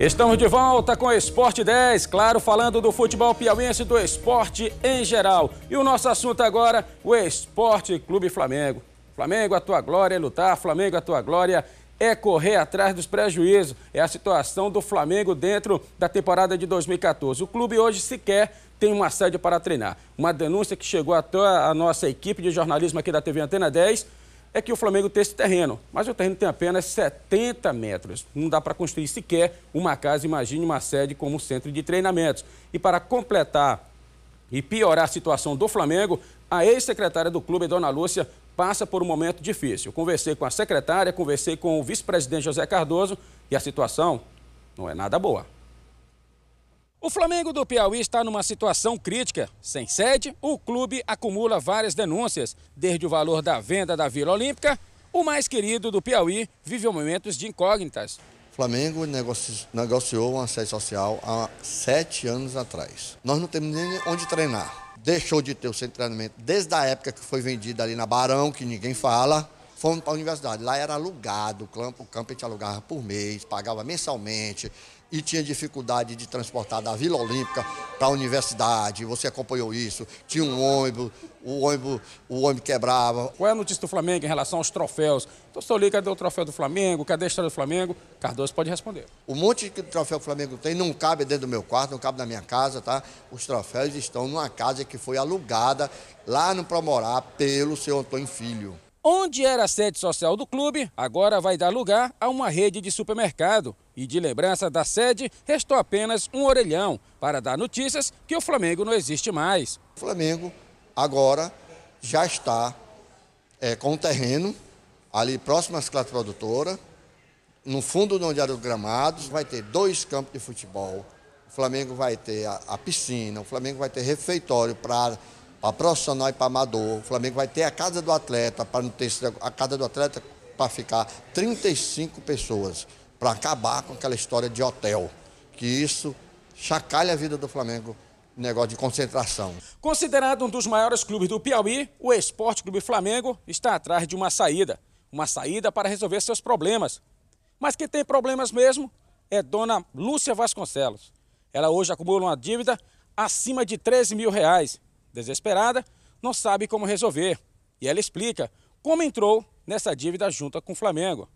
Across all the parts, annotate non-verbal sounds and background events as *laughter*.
Estamos de volta com Esporte 10, claro, falando do futebol piauiense do esporte em geral. E o nosso assunto agora, o Esporte Clube Flamengo. Flamengo, a tua glória é lutar, Flamengo, a tua glória é correr atrás dos prejuízos. É a situação do Flamengo dentro da temporada de 2014. O clube hoje sequer tem uma sede para treinar. Uma denúncia que chegou até a nossa equipe de jornalismo aqui da TV Antena 10 é que o Flamengo tem esse terreno, mas o terreno tem apenas 70 metros. Não dá para construir sequer uma casa, imagine uma sede como centro de treinamentos. E para completar e piorar a situação do Flamengo, a ex-secretária do clube, Dona Lúcia, passa por um momento difícil. Eu conversei com a secretária, conversei com o vice-presidente José Cardoso e a situação não é nada boa. O Flamengo do Piauí está numa situação crítica. Sem sede, o clube acumula várias denúncias, desde o valor da venda da Vila Olímpica, o mais querido do Piauí vive momentos de incógnitas. O Flamengo negociou uma sede social há sete anos atrás. Nós não temos nem onde treinar. Deixou de ter o centro de treinamento desde a época que foi vendido ali na Barão, que ninguém fala. Fomos para a universidade. Lá era alugado, o campo, o campo a gente alugava por mês, pagava mensalmente e tinha dificuldade de transportar da Vila Olímpica para a universidade. Você acompanhou isso. Tinha um ônibus, o ônibus, o ônibus quebrava. Qual é a notícia do Flamengo em relação aos troféus? Então, se eu cadê o troféu do Flamengo? Cadê a história do Flamengo? Cardoso pode responder. O monte de troféu o Flamengo tem não cabe dentro do meu quarto, não cabe na minha casa, tá? Os troféus estão numa casa que foi alugada lá no Promorá pelo seu Antônio Filho. Onde era a sede social do clube, agora vai dar lugar a uma rede de supermercado. E de lembrança da sede, restou apenas um orelhão para dar notícias que o Flamengo não existe mais. O Flamengo agora já está é, com o terreno ali próximo às classes produtoras, no fundo onde era os gramados vai ter dois campos de futebol, o Flamengo vai ter a, a piscina, o Flamengo vai ter refeitório para para profissional e para amador. O Flamengo vai ter a casa do atleta, para não ter a casa do atleta para ficar 35 pessoas, para acabar com aquela história de hotel, que isso chacalha a vida do Flamengo negócio de concentração. Considerado um dos maiores clubes do Piauí, o Esporte Clube Flamengo está atrás de uma saída. Uma saída para resolver seus problemas. Mas quem tem problemas mesmo é dona Lúcia Vasconcelos. Ela hoje acumula uma dívida acima de 13 mil reais Desesperada, não sabe como resolver e ela explica como entrou nessa dívida junta com o Flamengo.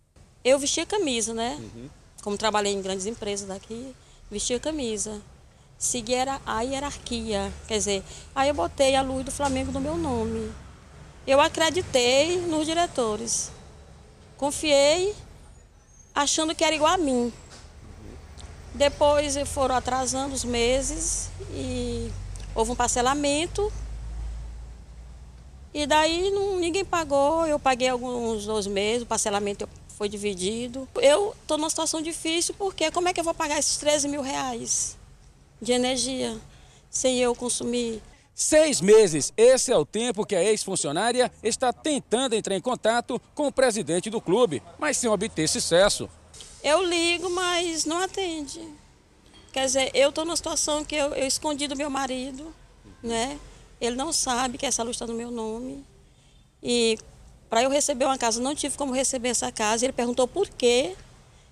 Eu vesti a camisa, né? Uhum. Como trabalhei em grandes empresas daqui, vesti a camisa. Segui a hierarquia, quer dizer, aí eu botei a luz do Flamengo no meu nome. Eu acreditei nos diretores. Confiei achando que era igual a mim. Uhum. Depois foram atrasando os meses e houve um parcelamento e daí não, ninguém pagou, eu paguei alguns dois meses, o parcelamento foi dividido. Eu estou numa situação difícil porque como é que eu vou pagar esses 13 mil reais de energia sem eu consumir? Seis meses, esse é o tempo que a ex-funcionária está tentando entrar em contato com o presidente do clube, mas sem obter sucesso. Eu ligo, mas não atende. Quer dizer, eu estou numa situação que eu, eu escondi do meu marido, né? Ele não sabe que essa luz está no meu nome. E para eu receber uma casa, não tive como receber essa casa. Ele perguntou por quê.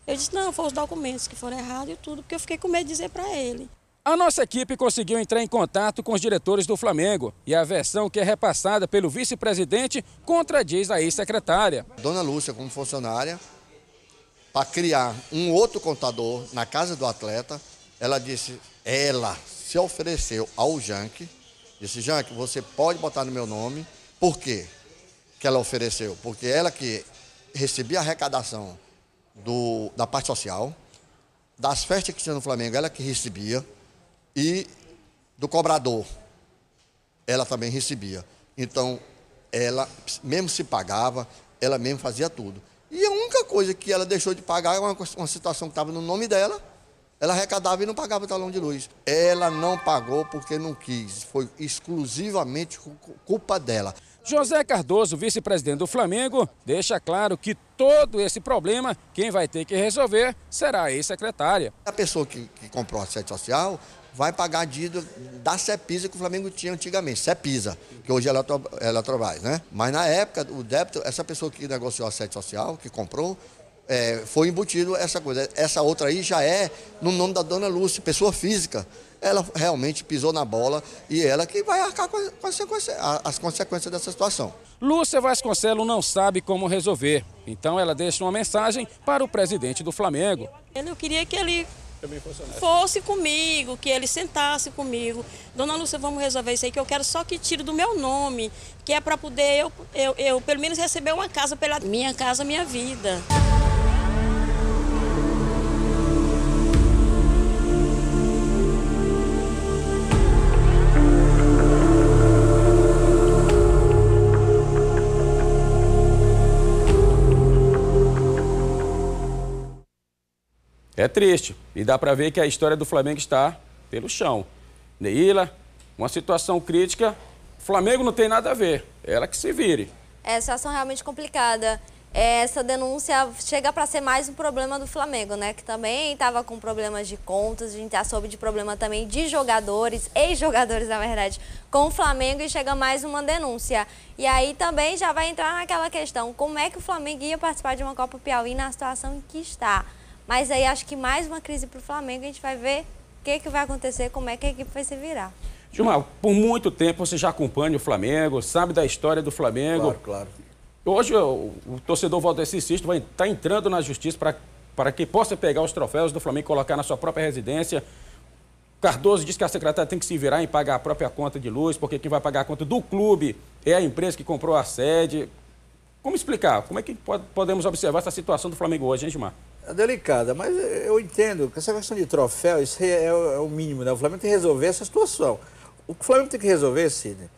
Eu disse, não, foram os documentos que foram errados e tudo, porque eu fiquei com medo de dizer para ele. A nossa equipe conseguiu entrar em contato com os diretores do Flamengo e a versão que é repassada pelo vice-presidente contradiz a ex-secretária. Dona Lúcia, como funcionária, para criar um outro contador na casa do atleta, ela disse, ela se ofereceu ao Jank, disse, Jank, você pode botar no meu nome. Por quê que ela ofereceu? Porque ela que recebia a arrecadação do, da parte social, das festas que tinha no Flamengo, ela que recebia, e do cobrador, ela também recebia. Então, ela mesmo se pagava, ela mesmo fazia tudo. E a única coisa que ela deixou de pagar é uma, uma situação que estava no nome dela, ela arrecadava e não pagava o talão de luz. Ela não pagou porque não quis. Foi exclusivamente culpa dela. José Cardoso, vice-presidente do Flamengo, deixa claro que todo esse problema, quem vai ter que resolver será a ex-secretária. A pessoa que, que comprou a sede social vai pagar a dívida da CEPISA que o Flamengo tinha antigamente, CEPISA, que hoje é Eletrobras, né? Mas na época, o débito, essa pessoa que negociou a sede social, que comprou, é, foi embutido essa coisa. Essa outra aí já é no nome da dona Lúcia, pessoa física. Ela realmente pisou na bola e ela que vai arcar com as, consequências, as consequências dessa situação. Lúcia Vasconcelos não sabe como resolver. Então ela deixa uma mensagem para o presidente do Flamengo. Eu queria que ele fosse comigo, que ele sentasse comigo. Dona Lúcia, vamos resolver isso aí, que eu quero só que tire do meu nome, que é para poder eu, eu, eu, pelo menos, receber uma casa pela minha casa, minha vida. É triste. E dá para ver que a história do Flamengo está pelo chão. Neila, uma situação crítica. Flamengo não tem nada a ver. Ela que se vire. É, situação realmente complicada. É, essa denúncia chega para ser mais um problema do Flamengo, né? Que também estava com problemas de contas, a gente já soube de problema também de jogadores, ex-jogadores, na verdade, com o Flamengo e chega mais uma denúncia. E aí também já vai entrar naquela questão, como é que o Flamengo ia participar de uma Copa Piauí na situação em que está? Mas aí acho que mais uma crise para o Flamengo, a gente vai ver o que, que vai acontecer, como é que a equipe vai se virar. Gilmar, por muito tempo você já acompanha o Flamengo, sabe da história do Flamengo. Claro, claro. Hoje o, o torcedor Valdeci Sisto vai estar tá entrando na justiça para, para que possa pegar os troféus do Flamengo e colocar na sua própria residência. Cardoso diz que a secretária tem que se virar em pagar a própria conta de luz, porque quem vai pagar a conta do clube é a empresa que comprou a sede. Como explicar? Como é que pode, podemos observar essa situação do Flamengo hoje, hein, Gilmar? É delicada, mas eu entendo que essa questão de troféu, isso é, é, o mínimo, né? O Flamengo tem que resolver essa situação. O que o Flamengo tem que resolver, Sidney,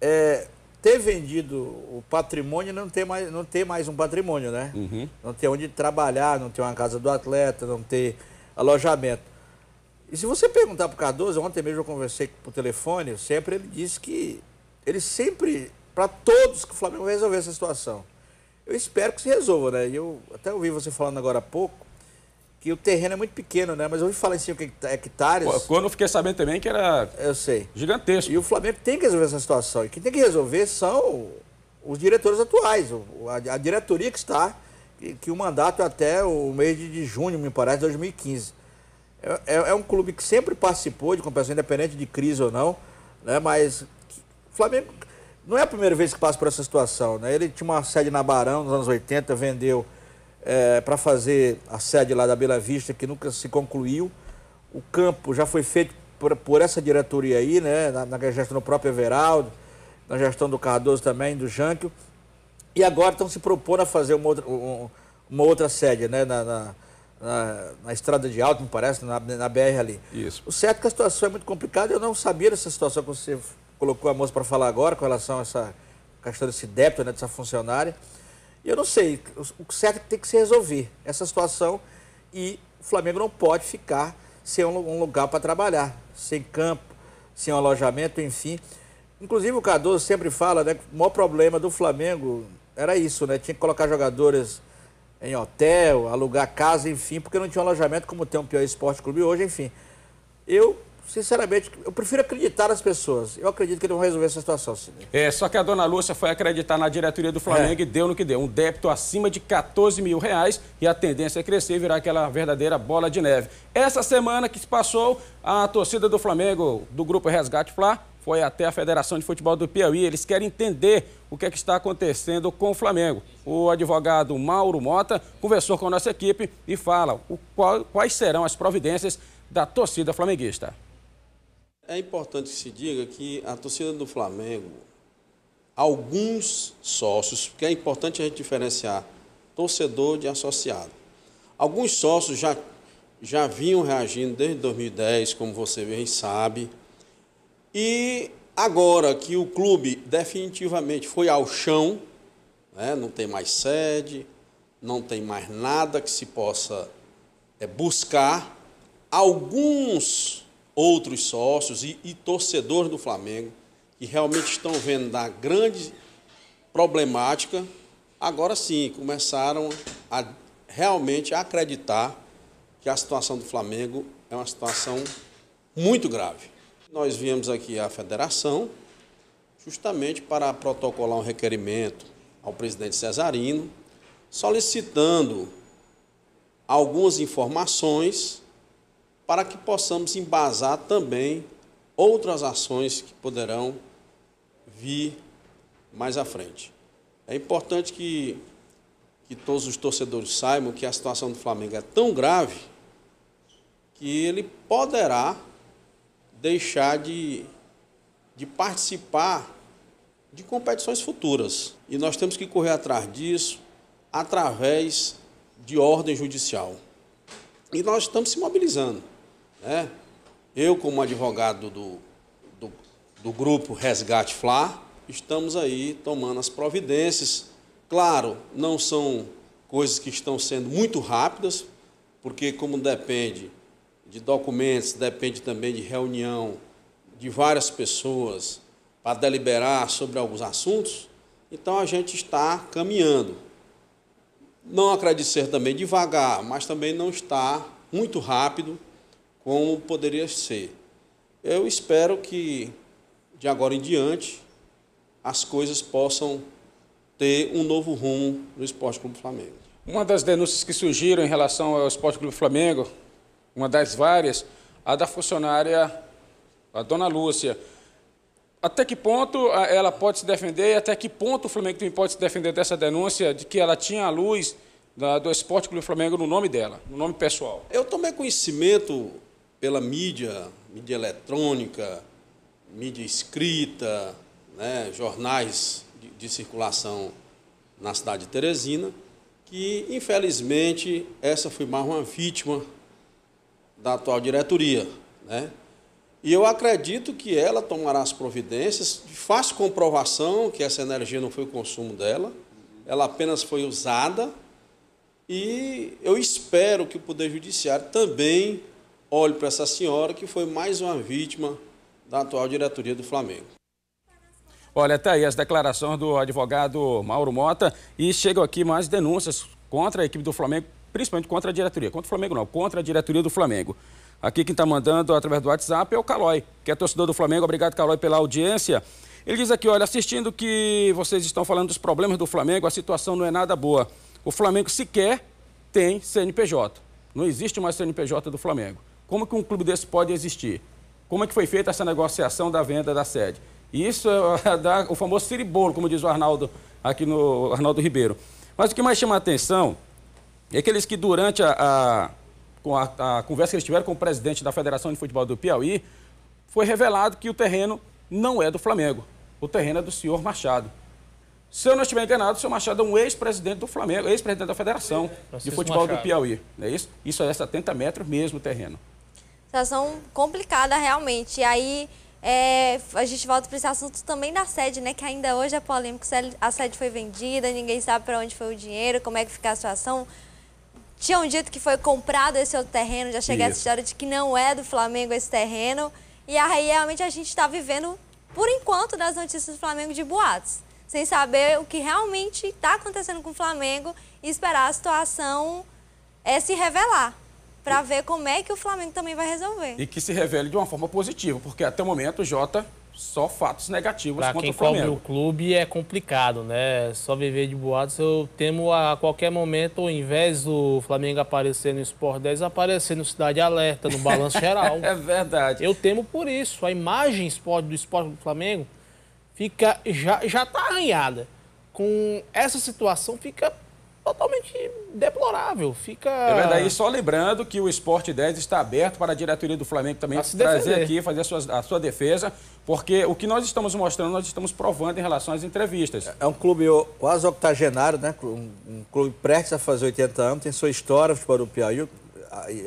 é ter vendido o patrimônio e não ter mais, não ter mais um patrimônio, né? Uhum. Não ter onde trabalhar, não ter uma casa do atleta, não ter alojamento. E se você perguntar para o Cardoso, ontem mesmo eu conversei por telefone, sempre ele disse que ele sempre, para todos, que o Flamengo resolver essa situação. Eu espero que se resolva, né? Eu até ouvi você falando agora há pouco que o terreno é muito pequeno, né? Mas eu ouvi falar em 5 hectares. Quando eu fiquei sabendo também que era. Eu sei. Gigantesco. E o Flamengo tem que resolver essa situação. E quem tem que resolver são os diretores atuais, a diretoria que está, que o mandato é até o mês de junho, me parece, de 2015. É, é, é um clube que sempre participou de competição independente de crise ou não, né? Mas Flamengo não é a primeira vez que passa por essa situação, né? Ele tinha uma sede na Barão nos anos 80, vendeu é, para fazer a sede lá da Bela Vista, que nunca se concluiu. O campo já foi feito por, por essa diretoria aí, né? Na, na gestão do próprio Everaldo, na gestão do Cardoso também, do Jânquio. E agora estão se propondo a fazer uma outra, uma outra sede, né? Na, na, na, na estrada de alto, me parece, na, na BR ali. Isso. O certo é que a situação é muito complicada, eu não sabia dessa situação que você colocou a moça para falar agora com relação a essa questão desse débito, né, dessa funcionária. E eu não sei, o certo é que tem que se resolver essa situação e o Flamengo não pode ficar sem um lugar para trabalhar, sem campo, sem um alojamento, enfim. Inclusive o Cardoso sempre fala, né, que o maior problema do Flamengo era isso, né? Tinha que colocar jogadores em hotel, alugar casa, enfim, porque não tinha um alojamento como tem um pior esporte clube hoje, enfim. Eu sinceramente, eu prefiro acreditar nas pessoas. Eu acredito que eles vão resolver essa situação, Sidney. É, só que a dona Lúcia foi acreditar na diretoria do Flamengo é. e deu no que deu. Um débito acima de 14 mil reais e a tendência é crescer e virar aquela verdadeira bola de neve. Essa semana que se passou, a torcida do Flamengo, do grupo Resgate Fla, foi até a Federação de Futebol do Piauí. Eles querem entender o que é que está acontecendo com o Flamengo. O advogado Mauro Mota conversou com a nossa equipe e fala o qual, quais serão as providências da torcida flamenguista é importante que se diga que a torcida do Flamengo, alguns sócios, porque é importante a gente diferenciar torcedor de associado. Alguns sócios já, já vinham reagindo desde 2010, como você bem sabe, e agora que o clube definitivamente foi ao chão, né, não tem mais sede, não tem mais nada que se possa é, buscar, alguns outros sócios e, e torcedores do Flamengo que realmente estão vendo da grande problemática, agora sim começaram a realmente acreditar que a situação do Flamengo é uma situação muito grave. Nós viemos aqui à federação justamente para protocolar um requerimento ao presidente Cesarino, solicitando algumas informações para que possamos embasar também outras ações que poderão vir mais à frente. É importante que, que todos os torcedores saibam que a situação do Flamengo é tão grave que ele poderá deixar de, de participar de competições futuras. E nós temos que correr atrás disso através de ordem judicial. E nós estamos se mobilizando. Né? Eu, como advogado do, do, do grupo Resgate Fla, estamos aí tomando as providências. Claro, não são coisas que estão sendo muito rápidas, porque como depende de documentos, depende também de reunião de várias pessoas para deliberar sobre alguns assuntos, então a gente está caminhando. Não acredito ser também devagar, mas também não está muito rápido como poderia ser. Eu espero que de agora em diante as coisas possam ter um novo rumo no Esporte Clube Flamengo. Uma das denúncias que surgiram em relação ao Esporte Clube Flamengo, uma das várias, a da funcionária, a dona Lúcia. Até que ponto ela pode se defender e até que ponto o Flamengo também pode se defender dessa denúncia de que ela tinha a luz da, do Esporte Clube Flamengo no nome dela, no nome pessoal? Eu tomei conhecimento pela mídia, mídia eletrônica, mídia escrita, né, jornais de, de circulação na cidade de Teresina, que infelizmente essa foi mais uma vítima da atual diretoria, né? E eu acredito que ela tomará as providências, faz comprovação que essa energia não foi o consumo dela, ela apenas foi usada, e eu espero que o Poder Judiciário também olho para essa senhora que foi mais uma vítima da atual diretoria do Flamengo. Olha, tá aí as declarações do advogado Mauro Mota e chegam aqui mais denúncias contra a equipe do Flamengo, principalmente contra a diretoria. Contra o Flamengo não, contra a diretoria do Flamengo. Aqui quem está mandando através do WhatsApp é o Calói, que é torcedor do Flamengo. Obrigado, Calói, pela audiência. Ele diz aqui, olha, assistindo que vocês estão falando dos problemas do Flamengo, a situação não é nada boa. O Flamengo sequer tem CNPJ. Não existe mais CNPJ do Flamengo. Como que um clube desse pode existir? Como é que foi feita essa negociação da venda da sede? Isso eh, *laughs* dá o famoso ciribolo, como diz o Arnaldo aqui no Arnaldo Ribeiro. Mas o que mais chama a atenção é aqueles que durante a, a, a conversa que eles tiveram com o presidente da Federação de Futebol do Piauí, foi revelado que o terreno não é do Flamengo. O terreno é do senhor Machado. Se eu não estiver enganado, o senhor Machado é um ex-presidente do Flamengo, ex-presidente da Federação é, de Futebol Machado. do Piauí. Não é isso? Isso é 70 metros mesmo o terreno situação complicada realmente. E aí é, a gente volta para esse assunto também da sede, né? Que ainda hoje é polêmico. A sede foi vendida, ninguém sabe para onde foi o dinheiro, como é que fica a situação. Tinham dito que foi comprado esse outro terreno, já cheguei a essa história de que não é do Flamengo esse terreno. E aí realmente a gente está vivendo, por enquanto, das notícias do Flamengo de boatos. Sem saber o que realmente está acontecendo com o Flamengo e esperar a situação é, se revelar para ver como é que o Flamengo também vai resolver. E que se revele de uma forma positiva, porque até o momento Jota só fatos negativos pra contra o Flamengo. cobre o clube é complicado, né? Só viver de boatos, eu temo a qualquer momento, ao invés do Flamengo aparecer no Sport 10, aparecer no Cidade Alerta, no Balanço *laughs* Geral. é verdade. Eu temo por isso. A imagem do esporte do Flamengo fica já, já tá arranhada. Com essa situação fica totalmente deplorável. Fica. É verdade. E só lembrando que o Esporte 10 está aberto para a diretoria do Flamengo também trazer defender. aqui, fazer a sua, a sua defesa, porque o que nós estamos mostrando, nós estamos provando em relação às entrevistas. É um clube quase octogenário, né? Um, um clube prestes a fazer 80 anos, tem sua história para o Piauí.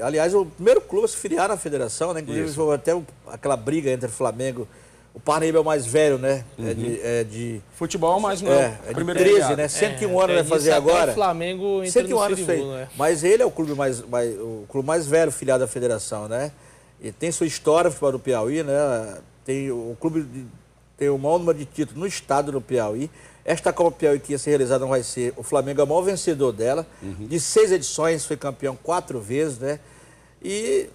Aliás, é o primeiro clube a se filiar na federação, né? Inclusive, Isso. até aquela briga entre Flamengo e o Parnaíba é o mais velho, né? É uhum. É, de, é, é, é de, Futebol, mas não é. É, de 13, ligado. né? 101 é, anos vai fazer agora. O Flamengo entra 101 no anos fez. Né? Mas ele é o clube mais, mais, o clube mais velho filiado à federação, né? E tem sua história para o Piauí, né? Tem o clube de, tem o maior número de títulos no estado do Piauí. Esta Copa Piauí que ia ser realizada vai ser o Flamengo é o maior vencedor dela. Uhum. De seis edições, foi campeão quatro vezes, né? E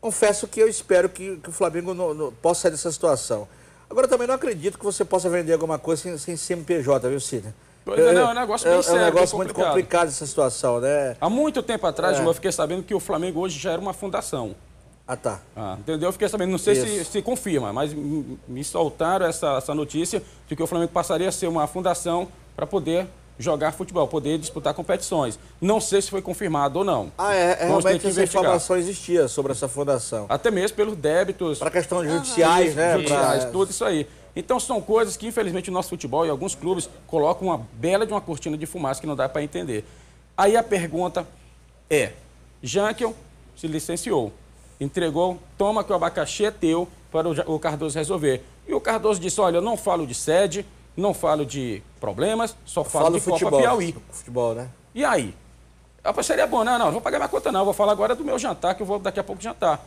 confesso que eu espero que, que o Flamengo possa sair dessa situação. Agora, também não acredito que você possa vender alguma coisa sem, sem CNPJ, viu, Cida? Pois é, é não, é um negócio, é, sério, é um negócio muito complicado essa situação, né? Há muito tempo atrás, é. eu fiquei sabendo que o Flamengo hoje já era uma fundação. Ah, tá. Ah, entendeu? Eu fiquei sabendo, não sei se, se, confirma, mas me soltaram essa, essa notícia de que o Flamengo passaria a ser uma fundação para poder jogar futebol, poder disputar competições. Não sei se foi confirmado ou não. Ah, é, é realmente essa informação existia sobre essa fundação. Até mesmo pelos débitos. Para questão de judiciais, né? Judiciais, pra... tudo isso aí. Então são coisas que, infelizmente, o nosso futebol e alguns clubes colocam uma bela de uma cortina de fumaça que não dá para entender. Aí a pergunta é, Jankel se licenciou, entregou, toma que o abacaxi é teu para o Cardoso resolver. E o Cardoso disse, olha, eu não falo de sede, não falo de problemas, só falo, falo de futebol, Copa Piauí. Né? Futebol, né? E aí? Ah, seria bom, não, não, não vou pagar minha conta não, vou falar agora do meu jantar, que eu vou daqui a pouco jantar.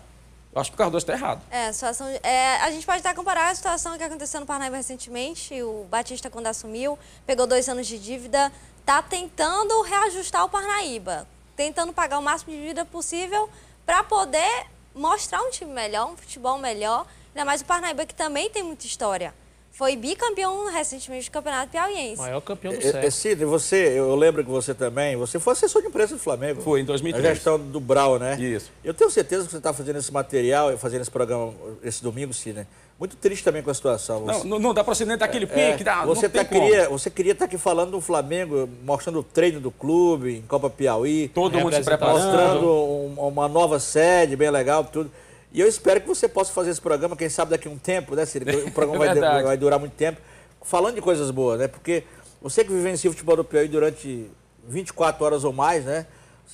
Eu acho que o Cardoso está errado. É, a situação. É, a gente pode até comparar a situação que aconteceu no Parnaíba recentemente. O Batista, quando assumiu, pegou dois anos de dívida, está tentando reajustar o Parnaíba, tentando pagar o máximo de dívida possível para poder mostrar um time melhor, um futebol melhor. Ainda mais o Parnaíba, que também tem muita história foi bicampeão recentemente do Campeonato Piauiense. Maior campeão do é, século. É, Cid, você, eu lembro que você também, você foi assessor de imprensa do Flamengo. Foi, em 2003. Na gestão do Brau, né? Isso. Eu tenho certeza que você está fazendo esse material, fazendo esse programa esse domingo, Cid, né? Muito triste também com a situação. Você... Não, não, dá para você nem dar aquele é, pique, é. dá, você tá queria, como. Você queria estar tá aqui falando do Flamengo, mostrando o treino do clube em Copa Piauí. Todo mundo se preparando. Mostrando um, uma nova sede bem legal, tudo. E eu espero que você possa fazer esse programa, quem sabe daqui a um tempo, né, Ciro? O programa vai, *laughs* é vai, durar muito tempo, falando de coisas boas, né? Porque você que vivencia o futebol do Piauí durante 24 horas ou mais, né?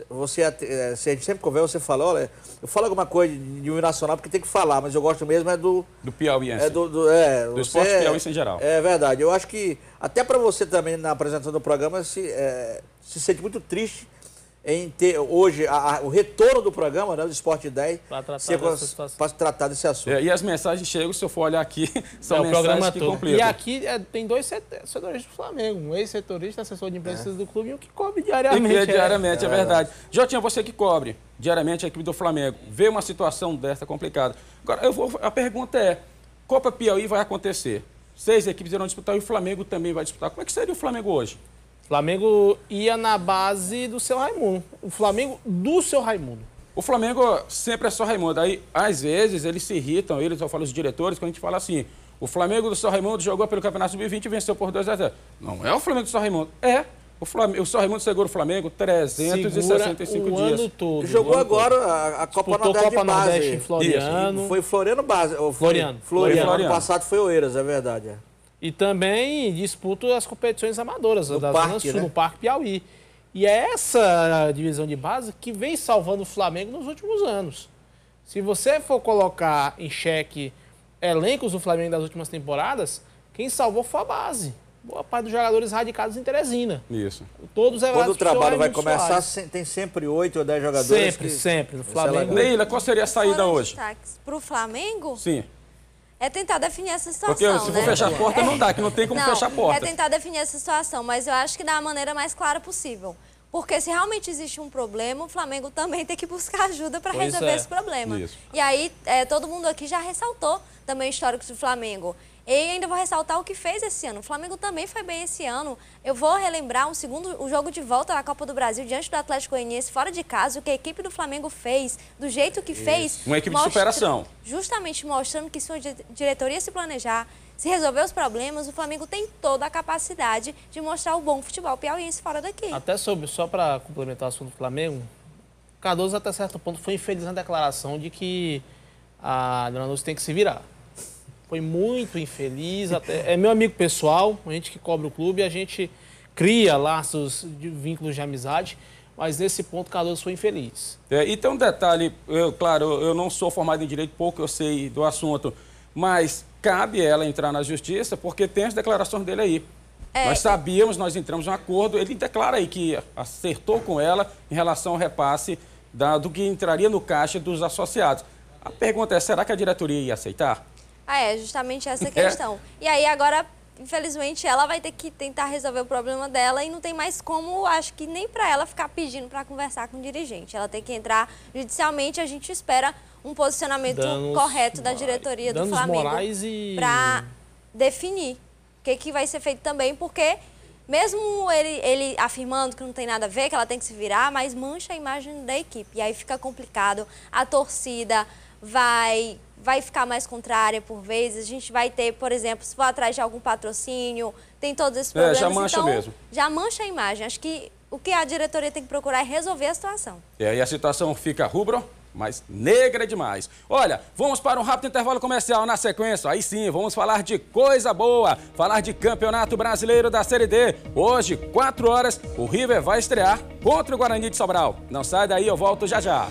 Você, é, é, a gente sempre conversa, você fala, olha, eu falo alguma coisa de um nacional porque tem que falar, mas eu gosto mesmo é do... Do piauiense. É do, do, é, do esporte piauiense em geral. É verdade. Eu acho que, até para você também, na apresentação do programa, se, é, se sente muito triste em ter hoje a, a, o retorno do programa né, do Esporte 10 para tratar, é para tratar desse assunto. É, e as mensagens chegam, se eu for olhar aqui, *laughs* são é, mensagens programa que completam. E aqui é, tem dois setores do Flamengo, um ex-setorista, assessor de imprensa é. do clube e um que cobre diariamente. E é. diariamente, é, verdade. Jotinha, você que cobre diariamente a equipe do Flamengo, vê uma situação dessa complicada. Agora, eu vou, a pergunta é, Copa Piauí vai acontecer, seis equipes irão disputar e o Flamengo também vai disputar. Como é que seria o Flamengo hoje? Flamengo ia na base do seu Raimundo. O Flamengo do seu Raimundo. O Flamengo sempre é só Raimundo. Aí, às vezes, eles se irritam, eles, eu falo os diretores, quando a gente fala assim, o Flamengo do São Raimundo jogou pelo Campeonato Sub-20 e venceu por 2 a 0. Não é o Flamengo do São Raimundo, é. O, Flamengo, o São Raimundo segura o Flamengo 365 segura o dias. ano todo. Jogou ano agora todo. A, a Copa Disputou Nordeste Copa de base. em Floriano. Isso. Foi Floriano base. Floriano. Floriano. Floriano. Floriano. Ano passado foi Oeiras, é verdade. É. E também disputo as competições amadoras no da parque, Zona Sul, né? no Parque Piauí. E é essa divisão de base que vem salvando o Flamengo nos últimos anos. Se você for colocar em xeque elencos do Flamengo das últimas temporadas, quem salvou foi a base. Boa parte dos jogadores radicados em Teresina. Isso. Todos é Quando o trabalho vai começar, tem sempre oito ou dez jogadores. Sempre, que... sempre. No é Flamengo. Leila, qual seria a saída Foram hoje? Para o Flamengo? Sim. É tentar definir essa situação. Porque se né? for né? fechar a *laughs* porta, não dá, que não tem como não, fechar a é porta. É tentar definir essa situação, mas eu acho que da maneira mais clara possível. Porque se realmente existe um problema, o Flamengo também tem que buscar ajuda para resolver é. esse problema. Isso. E aí, é, todo mundo aqui já ressaltou também o histórico do Flamengo. E ainda vou ressaltar o que fez esse ano. O Flamengo também foi bem esse ano. Eu vou relembrar um segundo o jogo de volta na Copa do Brasil diante do Atlético Goianiense fora de casa, o que a equipe do Flamengo fez, do jeito que Isso. fez. Uma equipe mostra, de superação. Justamente mostrando que sua diretoria se planejar, se resolver os problemas, o Flamengo tem toda a capacidade de mostrar o bom futebol piauiense fora daqui. Até sobre, só para complementar o assunto do Flamengo, Cardoso até certo ponto foi infeliz na declaração de que a Dona Lúcia tem que se virar foi muito infeliz. Até, é meu amigo pessoal, a gente que cobre o clube, a gente cria laços de vínculos de amizade. Mas nesse ponto, Cardoso foi infeliz. É, e tem um detalhe, eu, claro, eu não sou formado em direito, pouco eu sei do assunto, mas cabe ela entrar na justiça porque tem as declarações dele aí. É, nós é. sabíamos, nós entramos em um acordo, ele declara aí que acertou com ela em relação ao repasse da, do que entraria no caixa dos associados. A pergunta é, será que a diretoria ia aceitar? Ah, é, justamente essa é. questão. É. E aí agora, infelizmente, ela vai ter que tentar resolver o problema dela e não tem mais como, acho que nem para ela ficar pedindo para conversar com o dirigente. Ela tem que entrar judicialmente, a gente espera um posicionamento danos correto da diretoria do Flamengo e... para definir o que, que vai ser feito também, porque mesmo ele, ele afirmando que não tem nada a ver, que ela tem que se virar, mas mancha a imagem da equipe. E aí fica complicado. A torcida vai vai ficar mais contrária por vezes, a gente vai ter, por exemplo, se for atrás de algum patrocínio, tem todos esses problemas. É, já mancha então, mesmo. Já mancha a imagem. Acho que o que a diretoria tem que procurar é resolver a situação. É, e aí a situação fica rubro, mas negra demais. Olha, vamos para um rápido intervalo comercial na sequência. Aí sim, vamos falar de coisa boa, falar de Campeonato Brasileiro da Série D. Hoje, 4 horas, o River vai estrear contra o Guarani de Sobral. Não sai daí, eu volto já já.